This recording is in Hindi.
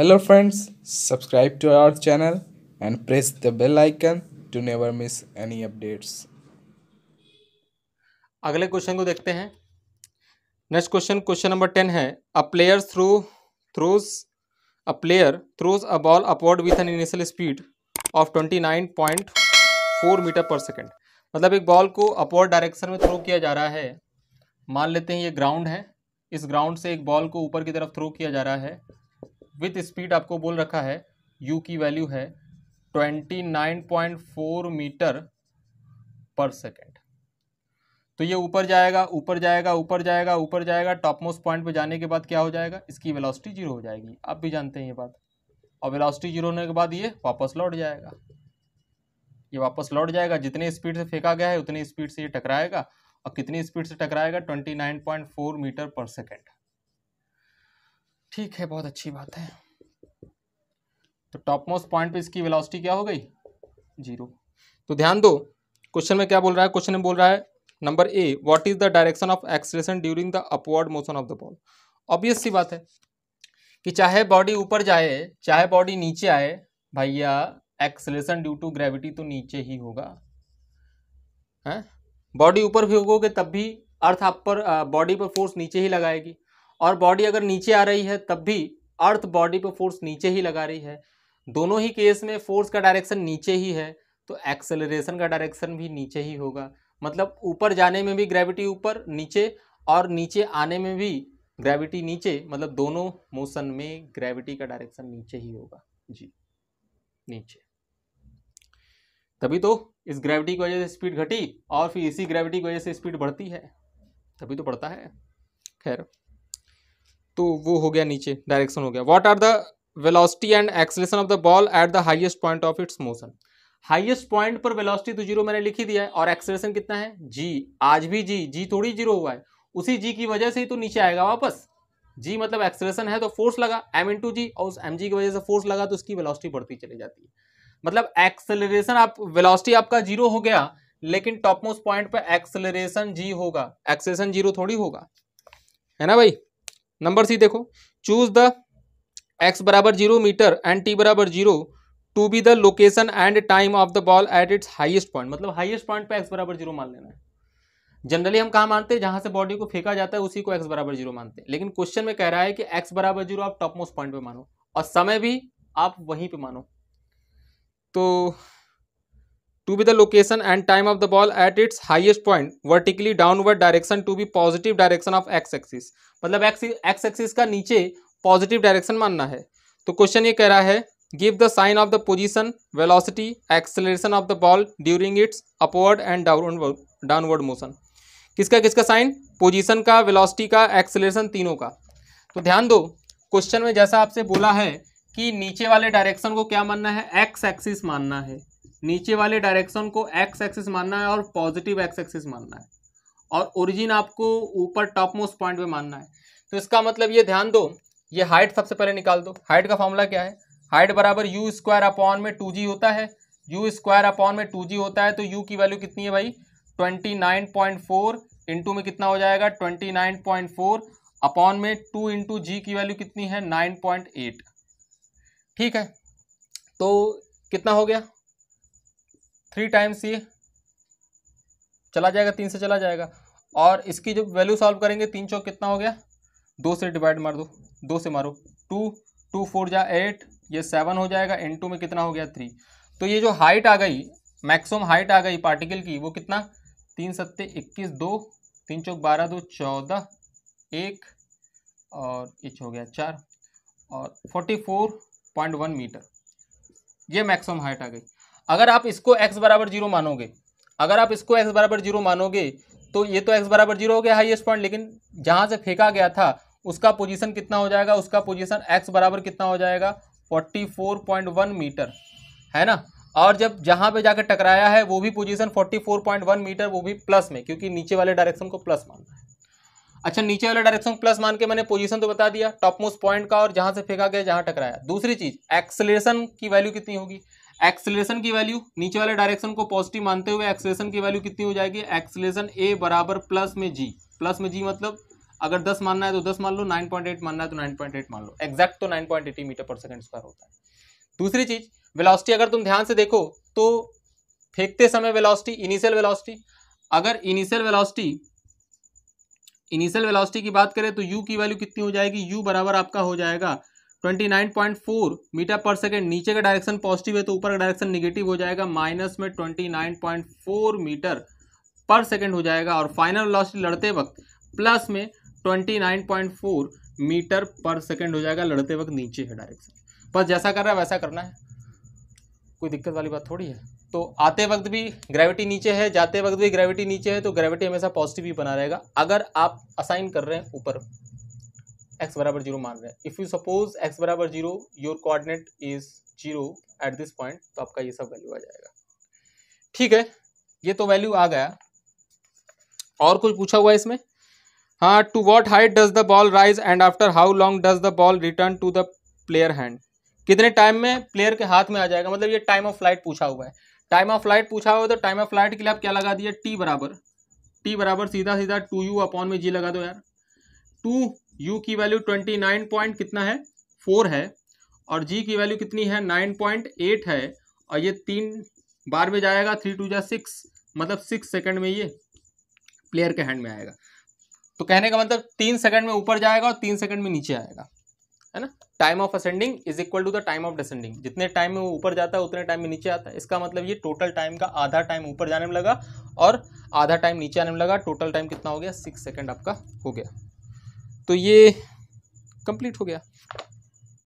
Hello friends, subscribe to our channel and press the bell icon to never miss any updates. अगले क्वेश्चन को देखते हैं next question question number ten है a player through throws a player throws a ball upward with an initial speed of twenty nine point four meter per second मतलब एक बॉल को अपवर्ड डायरेक्शन में थ्रो किया जा रहा है मान लेते हैं ये ग्राउंड है इस ग्राउंड से एक बॉल को ऊपर की तरफ थ्रो किया जा रहा है विथ स्पीड आपको बोल रखा है यू की वैल्यू है twenty nine point four meter per second तो ये ऊपर जाएगा ऊपर जाएगा ऊपर जाएगा ऊपर जाएगा टॉप मोस्ट पॉइंट पे जाने के बाद क्या हो जाएगा इसकी वेलोसिटी जीरो हो जाएगी आप भी जानते हैं ये बात और वेलोसिटी जीरो होने के बाद ये वापस लौट जाएगा ये वापस लौट जाएगा जितने स्पीड से फेंका गया है उतनी स्पीड से ये टकराएगा और कितनी स्पीड से टकराएगा ट्वेंटी मीटर पर सेकेंड ठीक है बहुत अच्छी बात है तो टॉप मोस्ट पॉइंट पे इसकी वेलोसिटी क्या हो गई जीरो तो ध्यान दो क्वेश्चन में क्या बोल रहा है क्वेश्चन में बोल रहा है number A what is the direction of acceleration during the upward motion of the ball obvious सी बात है कि चाहे बॉडी ऊपर जाए चाहे बॉडी नीचे आए भैया एक्सलेशन ड्यू टू ग्रेविटी तो नीचे ही होगा बॉडी ऊपर भी होगोगे तब भी अर्थ आप पर बॉडी पर फोर्स नीचे ही लगाएगी और बॉडी अगर नीचे आ रही है तब भी अर्थ बॉडी पर फोर्स नीचे ही लगा रही है दोनों ही केस में फोर्स का डायरेक्शन नीचे ही है तो एक्सेलरेशन का डायरेक्शन भी नीचे ही होगा मतलब ऊपर जाने में भी ग्रेविटी ऊपर नीचे और नीचे आने में भी ग्रेविटी नीचे मतलब दोनों मोशन में ग्रेविटी का डायरेक्शन नीचे ही होगा जी नीचे तभी तो इस ग्रेविटी की वजह से स्पीड घटी और फिर इसी ग्रेविटी की वजह से स्पीड बढ़ती है तभी तो बढ़ता है खैर तो वो हो गया नीचे डायरेक्शन हो गया what are the velocity and acceleration of the ball at the highest point of its motion highest point पर वेलोसिटी तो जीरो मैंने लिखी दिया है और एक्सलेशन कितना है जी आज भी जी जी थोड़ी जीरो हुआ है उसी जी की वजह से ही तो नीचे आएगा वापस जी मतलब एक्सलेशन है तो फोर्स लगा एम इंटू जी और उस एम जी की वजह से फोर्स लगा तो उसकी वेलॉसिटी बढ़ती चली जाती है मतलब एक्सेलरेशन आप वेलॉसिटी आपका जीरो हो गया लेकिन टॉप मोस्ट पॉइंट पर एक्सेलरेशन जी होगा एक्सलेशन जीरो थोड़ी होगा है ना भाई नंबर सी देखो चूज द एक्स बराबर जीरो मीटर एंड टी बराबर zero to be the location and time of the ball at its highest point मतलब हाइएस्ट पॉइंट पे एक्स बराबर जीरो मान लेना है जनरली हम कहा मानते हैं जहां से बॉडी को फेंका जाता है उसी को एक्स बराबर जीरो मानते हैं लेकिन क्वेश्चन में कह रहा है कि एक्स बराबर जीरो आप टॉप मोस्ट पॉइंट पे मानो और समय भी आप वहीं पे मानो तो to be the location and time of the ball at its highest point vertically downward direction to be positive direction of x axis मतलब एक्स एक्सिस का नीचे पॉजिटिव डायरेक्शन मानना है तो क्वेश्चन ये कह रहा है give the sign of the position velocity acceleration of the ball during its upward and downward downward motion किसका किसका साइन पोजिशन का वेलॉसिटी का एक्सलेशन तीनों का तो ध्यान दो क्वेश्चन में जैसा आपसे बोला है कि नीचे वाले डायरेक्शन को क्या मानना है एक्स एक्सिस मानना है नीचे वाले डायरेक्शन को एक्स एक्सिस मानना है और पॉजिटिव एक्स एक्सिस मानना है और ओरिजिन आपको ऊपर टॉप मोस्ट पॉइंट पे मानना है तो इसका मतलब ये ध्यान दो ये हाइट सबसे पहले निकाल दो हाइट का फॉर्मूला क्या है हाइट बराबर यू स्क्वायर अपॉन में टू जी होता है यू स्क्वायर अपॉन में टू जी होता है तो यू की वैल्यू कितनी है भाई twenty nine point four into में कितना हो जाएगा twenty nine point four upon में टू इंटू जी की वैल्यू कितनी है नाइन पॉइंट एट ठीक है तो कितना हो गया थ्री टाइम्स ये चला जाएगा तीन से चला जाएगा और इसकी जो वैल्यू सॉल्व करेंगे तीन चौक कितना हो गया दो से डिवाइड मार दो दो से मारो टू टू फोर जा एट ये सेवन हो जाएगा एन टू में कितना हो गया थ्री तो ये जो हाइट आ गई मैक्सिमम हाइट आ गई पार्टिकल की वो कितना तीन सत्ते इक्कीस दो तीन चौक बारह दो चौदह एक और इच हो गया चार और forty four point one meter ये मैक्सिमम हाइट आ गई अगर आप इसको एक्स बराबर जीरो मानोगे अगर आप इसको एक्स बराबर जीरो मानोगे तो ये तो एक्स बराबर जीरो हो गया हाईएस्ट पॉइंट लेकिन जहाँ से फेंका गया था उसका पोजीशन कितना हो जाएगा उसका पोजीशन एक्स बराबर कितना हो जाएगा 44.1 मीटर है ना और जब जहाँ पे जाकर टकराया है वो भी पोजीशन 44.1 मीटर वो भी प्लस में क्योंकि नीचे वाले डायरेक्शन को प्लस मानना है अच्छा नीचे वाले डायरेक्शन प्लस मान के मैंने पोजिशन तो बता दिया टॉप मोस्ट पॉइंट का और जहाँ से फेंका गया जहाँ टकराया दूसरी चीज एक्सलेशन की वैल्यू कितनी होगी एक्सलेशन की वैल्यू नीचे वाले डायरेक्शन को पॉजिटिव मानते हुए एक्सलेशन की वैल्यू कितनी हो जाएगी एक्सलेशन ए बराबर प्लस में जी प्लस में जी मतलब अगर 10 मानना है तो 10 मान लो 9.8 मानना है तो 9.8 मान लो एक्जैक्ट तो 9.80 मीटर पर सेकंड स्क्वायर होता है दूसरी चीज वेलोसिटी अगर तुम ध्यान से देखो तो फेंकते समय वेलोसिटी इनिशियल वेलोसिटी अगर इनिशियल वेलोसिटी इनिशियल वेलोसिटी की बात करें तो यू की वैल्यू कितनी हो जाएगी यू बराबर आपका हो जाएगा 29.4 मीटर पर सेकेंड नीचे का डायरेक्शन पॉजिटिव है तो ऊपर का डायरेक्शन निगेटिव हो जाएगा माइनस में 29.4 मीटर पर सेकेंड हो जाएगा और फाइनल वेलोसिटी लड़ते वक्त प्लस में 29.4 मीटर पर सेकेंड हो जाएगा लड़ते वक्त नीचे है डायरेक्शन बस जैसा कर रहा है वैसा करना है कोई दिक्कत वाली बात थोड़ी है तो आते वक्त भी ग्रेविटी नीचे है जाते वक्त भी ग्रेविटी नीचे है तो ग्रेविटी हमेशा पॉजिटिव ही बना रहेगा अगर आप असाइन कर रहे हैं ऊपर x बराबर जीरो मान रहे हैं इफ़ यू सपोज x बराबर zero your coordinate is zero at this point तो आपका ये सब वैल्यू आ जाएगा ठीक है ये तो वैल्यू आ गया और कुछ पूछा हुआ है इसमें हाँ to what height does the ball rise and after how long does the ball return to the player hand कितने टाइम में प्लेयर के हाथ में आ जाएगा मतलब ये टाइम ऑफ फ्लाइट पूछा हुआ है टाइम ऑफ फ्लाइट पूछा हुआ है तो टाइम ऑफ फ्लाइट के लिए आप क्या लगा दिया टी बराबर टी बराबर सीधा सीधा टू यू अपॉन में जी लगा दो यार टू यू की वैल्यू ट्वेंटी नाइन पॉइंट कितना है फोर है और जी की वैल्यू कितनी है नाइन पॉइंट एट है और ये तीन बार में जाएगा थ्री टू जै सिक्स मतलब सिक्स सेकंड में ये प्लेयर के हैंड में आएगा तो कहने का मतलब तीन सेकंड में ऊपर जाएगा और तीन सेकंड में नीचे आएगा है ना time of ascending is equal to the time of descending जितने टाइम में वो ऊपर जाता है उतने टाइम में नीचे आता है इसका मतलब ये टोटल टाइम का आधा टाइम ऊपर जाने में लगा और आधा टाइम नीचे आने में लगा टोटल टाइम कितना हो गया सिक्स सेकंड आपका हो गया तो ये कंप्लीट हो गया